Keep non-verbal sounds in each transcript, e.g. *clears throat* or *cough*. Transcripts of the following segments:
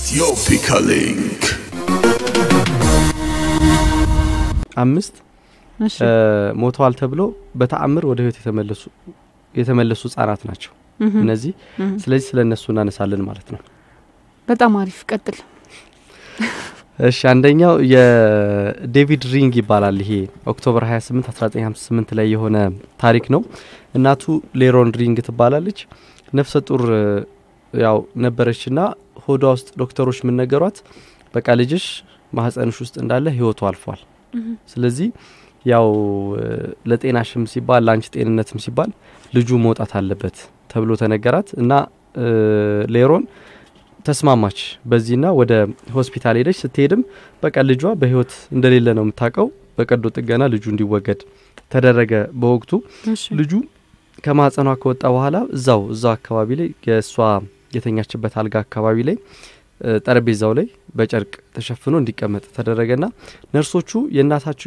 ኢትዮፒካ ሊንክ አምስት ሞተዋል ተብሎ በተአምር ወደ ህይወት የተመለሱ የተመለሱ ህጻናት ናቸው እነዚህ። ስለዚህ ስለ እነሱ እናነሳለን ማለት ነው። በጣም አሪፍ ቀጥል። እሺ አንደኛው የዴቪድ ሪንግ ይባላል። ይሄ ኦክቶበር 28 1958 ላይ የሆነ ታሪክ ነው። እናቱ ሌሮን ሪንግ ትባላለች። ነፍሰ ጡር ያው ነበረችና ሆዷ ውስጥ ዶክተሮች የምነገሯት በቃ ልጅሽ ማህፀንሽ ውስጥ እንዳለ ህይወቱ አልፏል። ስለዚህ ያው ለጤናሽም ሲባል ለአንቺ ጤንነትም ሲባል ልጁ መውጣት አለበት ተብሎ ተነገራት እና ሌሮን ተስማማች በዚህና ወደ ሆስፒታል ሄደች። ስትሄድም በቃ ልጇ በህይወት እንደሌለ ነው የምታውቀው። በቀዶ ጥገና ልጁ እንዲወገድ ተደረገ። በወቅቱ ልጁ ከማህፀኗ ከወጣ በኋላ እዛው እዛው አካባቢ ላይ የእሷ የተኛችበት አልጋ አካባቢ ላይ ጠረጴዛው ላይ በጨርቅ ተሸፍኖ እንዲቀመጥ ተደረገና ነርሶቹ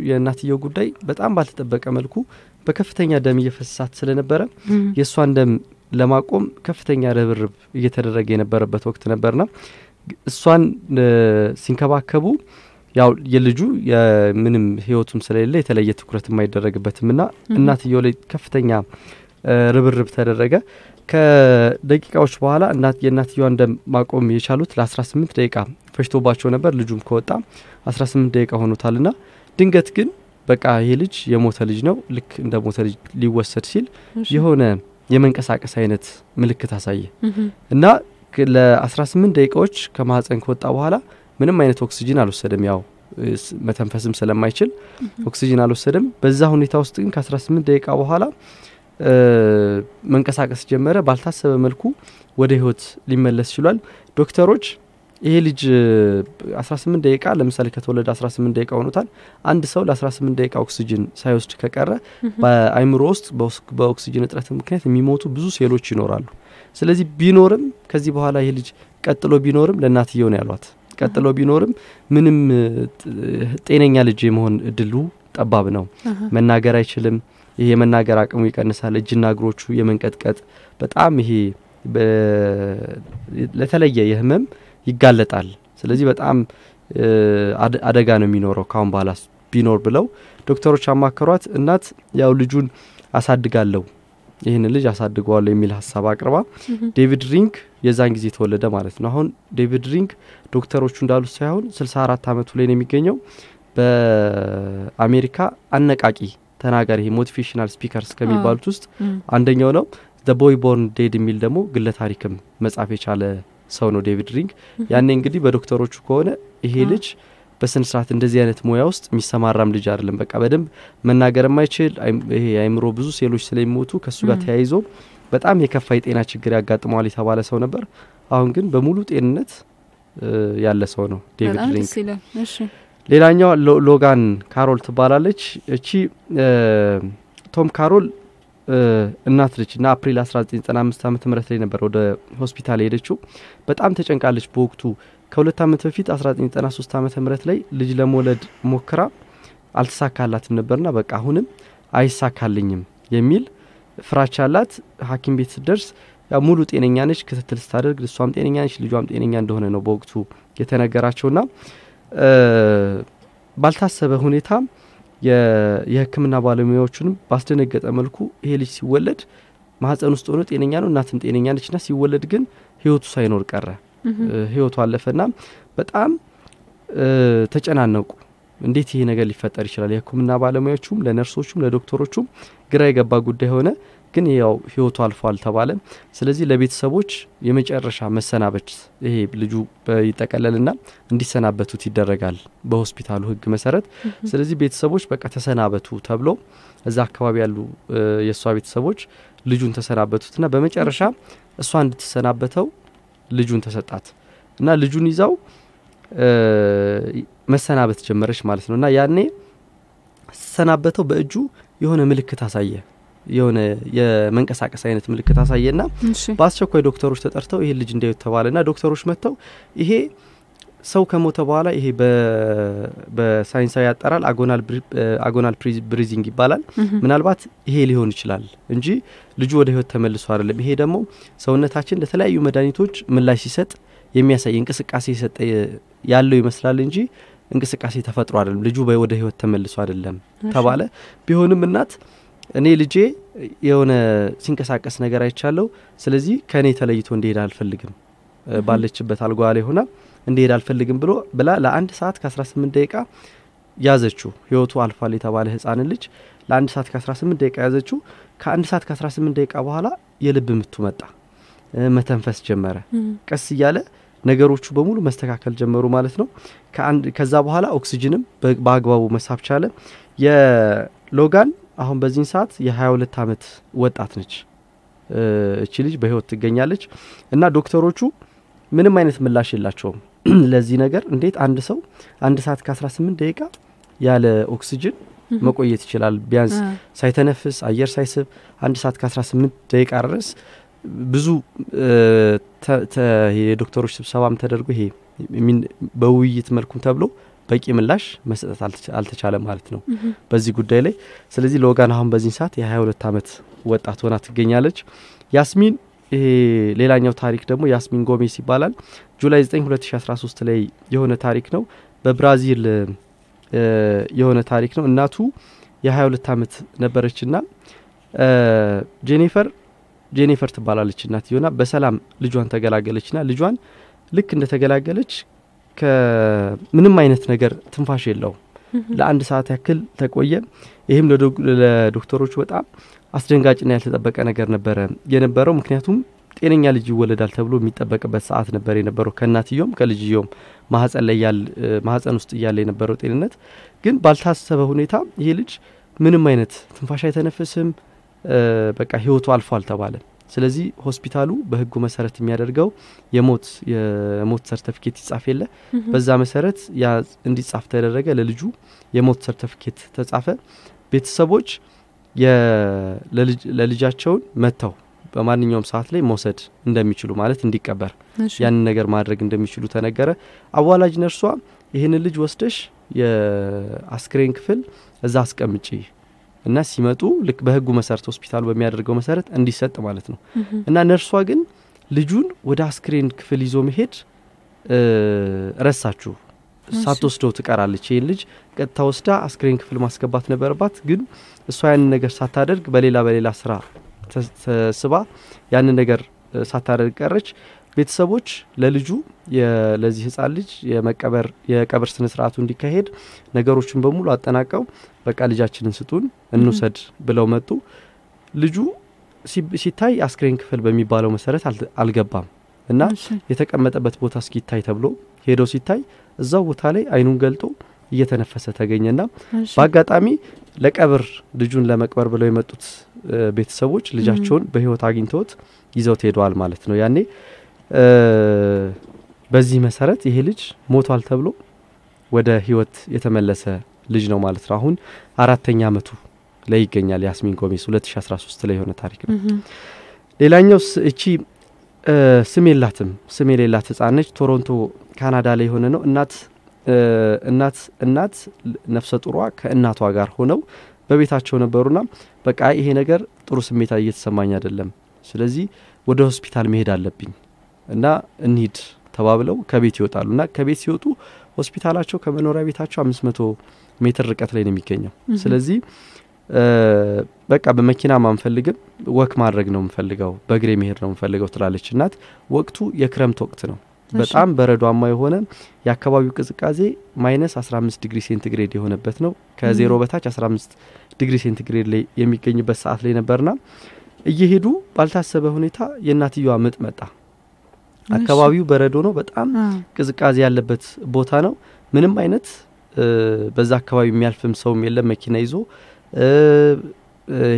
የእናትየው ጉዳይ በጣም ባልተጠበቀ መልኩ በከፍተኛ ደም እየፈሳት ስለነበረ የእሷን ደም ለማቆም ከፍተኛ ርብርብ እየተደረገ የነበረበት ወቅት ና እሷን ሲንከባከቡ ያው የልጁ ምንም ህይወቱም ስለሌለ የተለየ ትኩረት የማይደረግበትም ና እናትየው ላይ ከፍተኛ ርብርብ ተደረገ። ከደቂቃዎች በኋላ የእናትየዋን ደም ማቆም የቻሉት ለ18 ደቂቃ ፈጅቶባቸው ነበር። ልጁም ከወጣ 18 ደቂቃ ና ድንገት ግን በቃ ይሄ ልጅ የሞተ ልጅ ነው፣ ልክ እንደ ሞተ ልጅ ሊወሰድ ሲል የሆነ የመንቀሳቀስ አይነት ምልክት አሳየ እና ለ18 ደቂቃዎች ከማህፀን ከወጣ በኋላ ምንም አይነት ኦክስጂን አልወሰደም። ያው መተንፈስም ስለማይችል ኦክስጂን አልወሰደም። በዛ ሁኔታ ውስጥ ግን ከ18 ደቂቃ በኋላ መንቀሳቀስ ጀመረ። ባልታሰበ መልኩ ወደ ህይወት ሊመለስ ችሏል። ዶክተሮች ይሄ ልጅ 18 ደቂቃ ለምሳሌ ከተወለደ 18 ደቂቃ ሆኖታል። አንድ ሰው ለ18 ደቂቃ ኦክሲጅን ሳይወስድ ከቀረ በአይምሮ ውስጥ በኦክሲጅን እጥረት ምክንያት የሚሞቱ ብዙ ሴሎች ይኖራሉ። ስለዚህ ቢኖርም ከዚህ በኋላ ይሄ ልጅ ቀጥሎ ቢኖርም ለእናትየው ነው ያሏት። ቀጥሎ ቢኖርም ምንም ጤነኛ ልጅ የመሆን እድሉ ጠባብ ነው። መናገር አይችልም። ይሄ የመናገር አቅሙ ይቀንሳል። እጅና እግሮቹ የመንቀጥቀጥ በጣም ይሄ ለተለየ የህመም ይጋለጣል። ስለዚህ በጣም አደጋ ነው የሚኖረው ካሁን በኋላ ቢኖር ብለው ዶክተሮች አማከሯት። እናት ያው ልጁን አሳድጋለሁ ይህን ልጅ አሳድገዋለሁ የሚል ሀሳብ አቅርባ ዴቪድ ሪንክ የዛን ጊዜ ተወለደ ማለት ነው። አሁን ዴቪድ ሪንክ ዶክተሮቹ እንዳሉት ሳይሆን ስልሳ አራት አመቱ ላይ ነው የሚገኘው። በአሜሪካ አነቃቂ ተናጋሪ ሞቲቬሽናል ስፒከርስ ከሚባሉት ውስጥ አንደኛው ነው። ዘ ቦይ ቦርን ዴድ የሚል ደግሞ ግለ ታሪክም መጻፍ የቻለ ሰው ነው ዴቪድ ሪንግ። ያኔ እንግዲህ በዶክተሮቹ ከሆነ ይሄ ልጅ በስነ ስርዓት እንደዚህ አይነት ሙያ ውስጥ የሚሰማራም ልጅ አይደለም። በቃ በደንብ መናገር የማይችል ይሄ አይምሮ ብዙ ሴሎች ስለሚሞቱ ከእሱ ጋር ተያይዞ በጣም የከፋ የጤና ችግር ያጋጥመዋል የተባለ ሰው ነበር። አሁን ግን በሙሉ ጤንነት ያለ ሰው ነው ዴቪድ ሪንግ። ሌላኛዋ ሎጋን ካሮል ትባላለች። እቺ ቶም ካሮል እናት ልጅ እና አፕሪል 1995 ዓ ም ላይ ነበር ወደ ሆስፒታል የሄደችው። በጣም ተጨንቃለች። በወቅቱ ከሁለት ዓመት በፊት 1993 ዓ ም ላይ ልጅ ለመውለድ ሞክራ አልተሳካላትም ነበርና በቃ አሁንም አይሳካልኝም የሚል ፍራቻ አላት። ሐኪም ቤት ስደርስ ሙሉ ጤነኛ ነች። ክትትል ስታደርግ እሷም ጤነኛ ነች፣ ልጇም ጤነኛ እንደሆነ ነው በወቅቱ የተነገራቸውና ባልታሰበ ሁኔታ የህክምና ባለሙያዎቹንም ባስደነገጠ መልኩ ይሄ ልጅ ሲወለድ ማህፀን ውስጥ ሆኖ ጤነኛ ነው፣ እናትም ጤነኛ ና ሲወለድ ግን ህይወቱ ሳይኖር ቀረ። ህይወቱ አለፈና በጣም ተጨናነቁ። እንዴት ይሄ ነገር ሊፈጠር ይችላል? የህክምና ባለሙያዎቹም ለነርሶቹም ለዶክተሮቹም ግራ የገባ ጉዳይ ሆነ። ግን ያው ህይወቱ አልፏል ተባለ። ስለዚህ ለቤተሰቦች የመጨረሻ መሰናበት ይሄ ልጁ ይጠቀለልና እንዲሰናበቱት ይደረጋል በሆስፒታሉ ህግ መሰረት። ስለዚህ ቤተሰቦች በቃ ተሰናበቱ ተብሎ እዛ አካባቢ ያሉ የእሷ ቤተሰቦች ልጁን ና በመጨረሻ እሷ እንድትሰናበተው ልጁን ተሰጣት እና ልጁን ይዛው መሰናበት ጀመረች ማለት ነው እና ያኔ ስትሰናበተው በእጁ የሆነ ምልክት አሳየ የሆነ የመንቀሳቀስ አይነት ምልክት አሳየና በአስቸኳይ ዶክተሮች ተጠርተው ይሄ ልጅ እንዲያዩት ና ዶክተሮች መጥተው ይሄ ሰው ከሞተ በኋላ ይሄ በሳይንሳዊ ያጠራል አጎናል ብሪዚንግ ይባላል። ምናልባት ይሄ ሊሆን ይችላል እንጂ ልጁ ወደ ህይወት ተመልሶ አይደለም። ይሄ ደግሞ ሰውነታችን ለተለያዩ መድኃኒቶች ምላሽ ሲሰጥ የሚያሳይ እንቅስቃሴ ሰጠ ያለው ይመስላል እንጂ እንቅስቃሴ ተፈጥሮ አይደለም። ልጁ ወደ ህይወት ተመልሶ አይደለም ተባለ። ቢሆንም እናት እኔ ልጄ የሆነ ሲንቀሳቀስ ነገር አይቻለው፣ ስለዚህ ከእኔ ተለይቶ እንዲሄድ አልፈልግም፣ ባለችበት አልጓ ላይ ሆና እንዲሄድ አልፈልግም ብሎ ብላ ለአንድ ሰዓት ከ18 ደቂቃ ያዘችው። ህይወቱ አልፏል የተባለ ህጻንን ልጅ ለአንድ ሰዓት ከ18 ደቂቃ ያዘችው። ከአንድ ሰዓት ከ18 ደቂቃ በኋላ የልብ ምቱ መጣ፣ መተንፈስ ጀመረ። ቀስ እያለ ነገሮቹ በሙሉ መስተካከል ጀመሩ ማለት ነው። ከዛ በኋላ ኦክሲጅንም በአግባቡ መሳብ ቻለ። የሎጋን አሁን በዚህን ሰዓት የ22 ዓመት ወጣት ነች እቺ ልጅ በህይወት ትገኛለች እና ዶክተሮቹ ምንም አይነት ምላሽ የላቸውም *clears throat* ለዚህ ነገር። እንዴት አንድ ሰው አንድ ሰዓት ከ18 ደቂቃ ያለ ኦክስጅን መቆየት ይችላል? ቢያንስ ሳይተነፍስ አየር ሳይስብ አንድ ሰዓት ከ18 ደቂቃ ድረስ ብዙ የዶክተሮች ስብሰባም ተደርጎ ይሄ በውይይት መልኩም ተብሎ በቂ ምላሽ መስጠት አልተቻለ ማለት ነው በዚህ ጉዳይ ላይ። ስለዚህ ሎጋን አሁን በዚህ ሰዓት የ22 ዓመት ወጣት ሆና ትገኛለች። ያስሚን ሌላኛው ታሪክ ደግሞ ያስሚን ጎሜስ ይባላል። ጁላይ 9 2013 ላይ የሆነ ታሪክ ነው። በብራዚል የሆነ ታሪክ ነው። እናቱ የ22 ዓመት ና ጄኔፈር ጄኔፈር ትባላለች እናት ሆና በሰላም ልጇን ተገላገለች ና ልጇን ልክ እንደተገላገለች ምንም አይነት ነገር ትንፋሽ የለው ለአንድ ሰዓት ያክል ተቆየ። ይህም ለዶክተሮቹ በጣም አስደንጋጭና ያልተጠበቀ ነገር ነበረ የነበረው። ምክንያቱም ጤነኛ ልጅ ይወለዳል ተብሎ የሚጠበቅበት ሰዓት ነበር የነበረው ከእናትየውም ከልጅየውም ማህፀን ውስጥ እያለ የነበረው ጤንነት ግን ባልታሰበ ሁኔታ ይሄ ልጅ ምንም አይነት ትንፋሽ አይተነፍስም። በቃ ህይወቱ አልፏል ተባለ። ስለዚህ ሆስፒታሉ በህጉ መሰረት የሚያደርገው የሞት የሞት ሰርተፊኬት ይጻፍ የለ በዛ መሰረት ያ እንዲጻፍ ተደረገ። ለልጁ የሞት ሰርተፊኬት ተጻፈ። ቤተሰቦች ለልጃቸውን መጥተው በማንኛውም ሰዓት ላይ መውሰድ እንደሚችሉ ማለት እንዲቀበር ያንን ነገር ማድረግ እንደሚችሉ ተነገረ። አዋላጅ ነርሷ ይህንን ልጅ ወስደሽ የአስክሬን ክፍል እዛ አስቀምጪ እና ሲመጡ ልክ በህጉ መሰረት ሆስፒታሉ በሚያደርገው መሰረት እንዲሰጥ ማለት ነው። እና ነርሷ ግን ልጁን ወደ አስክሬን ክፍል ይዞ መሄድ ረሳችሁ፣ ሳትወስደው ትቀራለች። ይህን ልጅ ቀጥታ ወስዳ አስክሬን ክፍል ማስገባት ነበረባት። ግን እሷ ያንን ነገር ሳታደርግ በሌላ በሌላ ስራ ተስባ ያንን ነገር ሳታደርግ ቀረች። ቤተሰቦች ለልጁ ለዚህ ህጻን ልጅ የመቀበር የቀብር ስነ ስርአቱ እንዲካሄድ ነገሮችን በሙሉ አጠናቀው በቃ ልጃችንን ስጡን እንውሰድ ብለው መጡ። ልጁ ሲታይ አስክሬን ክፍል በሚባለው መሰረት አልገባም እና የተቀመጠበት ቦታ እስኪታይ ተብሎ ሄዶ ሲታይ እዛው ቦታ ላይ አይኑን ገልጦ እየተነፈሰ ተገኘና በአጋጣሚ ለቀብር ልጁን ለመቅበር ብለው የመጡት ቤተሰቦች ልጃቸውን በህይወት አግኝተውት ይዘውት ሄደዋል ማለት ነው ያኔ በዚህ መሰረት ይሄ ልጅ ሞቷል ተብሎ ወደ ህይወት የተመለሰ ልጅ ነው ማለት ነው። አሁን አራተኛ አመቱ ላይ ይገኛል። ያስሚን ጎሜስ 2013 ላይ የሆነ ታሪክ ነው። ሌላኛው እቺ ስም የላትም ስም የሌላት ህጻን ነች። ቶሮንቶ ካናዳ ላይ የሆነ ነው። እናት እናት እናት ነፍሰ ጡሯ ከእናቷ ጋር ሆነው በቤታቸው ነበሩና በቃ ይሄ ነገር ጥሩ ስሜታ እየተሰማኝ አይደለም፣ ስለዚህ ወደ ሆስፒታል መሄድ አለብኝ እና እንሂድ ተባብለው ከቤት ይወጣሉ እና ከቤት ሲወጡ ሆስፒታላቸው ከመኖሪያ ቤታቸው አምስት መቶ ሜትር ርቀት ላይ ነው የሚገኘው። ስለዚህ በቃ በመኪና ማንፈልግም ወክ ማድረግ ነው የምፈልገው፣ በእግሬ መሄድ ነው የምፈልገው ትላለች እናት። ወቅቱ የክረምት ወቅት ነው። በጣም በረዷማ የሆነ የአካባቢው ቅዝቃዜ ማይነስ 15 ዲግሪ ሴንቲግሬድ የሆነበት ነው። ከዜሮ በታች 15 ዲግሪ ሴንቲግሬድ ላይ የሚገኝበት ሰዓት ላይ ነበርና እየሄዱ ባልታሰበ ሁኔታ የእናትየዋ ምጥ መጣ። አካባቢው በረዶ ነው። በጣም ቅዝቃዜ ያለበት ቦታ ነው። ምንም አይነት በዛ አካባቢ የሚያልፍም ሰውም የለም መኪና ይዞ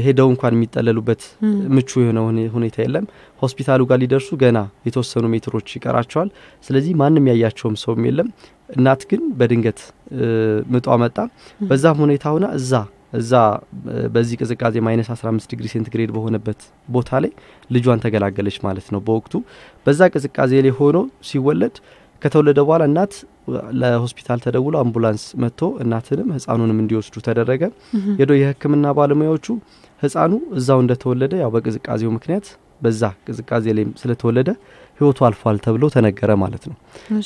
ሄደው እንኳን የሚጠለሉበት ምቹ የሆነ ሁኔታ የለም። ሆስፒታሉ ጋር ሊደርሱ ገና የተወሰኑ ሜትሮች ይቀራቸዋል። ስለዚህ ማንም ያያቸውም ሰውም የለም። እናት ግን በድንገት ምጧ መጣ። በዛም ሁኔታ ሆና እዛ እዛ በዚህ ቅዝቃዜ ማይነስ 15 ዲግሪ ሴንቲግሬድ በሆነበት ቦታ ላይ ልጇን ተገላገለች ማለት ነው። በወቅቱ በዛ ቅዝቃዜ ላይ ሆኖ ሲወለድ ከተወለደ በኋላ እናት ለሆስፒታል ተደውሎ አምቡላንስ መጥቶ እናትንም ህፃኑንም እንዲወስዱ ተደረገ። ሄዶ የህክምና ባለሙያዎቹ ህፃኑ እዛው እንደተወለደ ያው በቅዝቃዜው ምክንያት በዛ ቅዝቃዜ ላይ ስለተወለደ ህይወቱ አልፏል ተብሎ ተነገረ ማለት ነው።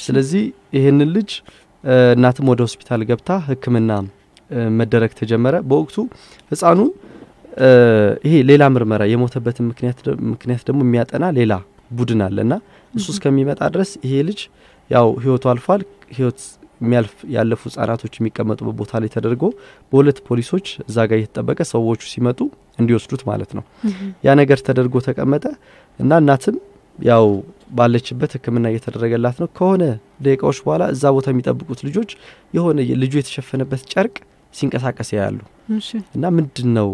ስለዚህ ይህንን ልጅ እናትም ወደ ሆስፒታል ገብታ ህክምና መደረግ ተጀመረ። በወቅቱ ህፃኑ ይሄ ሌላ ምርመራ የሞተበትን ምክንያት ደግሞ የሚያጠና ሌላ ቡድን አለ እና እሱ እስከሚመጣ ድረስ ይሄ ልጅ ያው ህይወቱ አልፏል። ህይወት የሚያልፍ ያለፉ ህጻናቶች የሚቀመጡበት ቦታ ላይ ተደርጎ በሁለት ፖሊሶች እዛ ጋር እየተጠበቀ ሰዎቹ ሲመጡ እንዲወስዱት ማለት ነው። ያ ነገር ተደርጎ ተቀመጠ እና እናትም ያው ባለችበት ሕክምና እየተደረገላት ነው። ከሆነ ደቂቃዎች በኋላ እዛ ቦታ የሚጠብቁት ልጆች የሆነ ልጁ የተሸፈነበት ጨርቅ ሲንቀሳቀስ ያሉ እና ምንድን ነው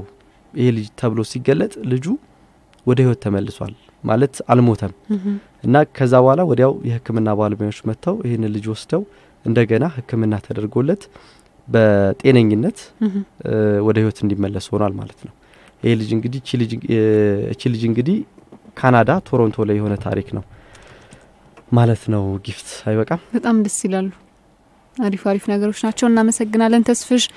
ይሄ ልጅ ተብሎ ሲገለጥ ልጁ ወደ ህይወት ተመልሷል ማለት አልሞተም እና ከዛ በኋላ ወዲያው የህክምና ባለሙያዎች መጥተው ይህን ልጅ ወስደው እንደገና ህክምና ተደርጎለት በጤነኝነት ወደ ህይወት እንዲመለስ ሆኗል ማለት ነው። ይህ ልጅ እንግዲህ ልጅ እንግዲህ ካናዳ ቶሮንቶ ላይ የሆነ ታሪክ ነው ማለት ነው። ጊፍት አይበቃም። በጣም ደስ ይላሉ። አሪፍ አሪፍ ነገሮች ናቸው። እናመሰግናለን ተስፍሽ።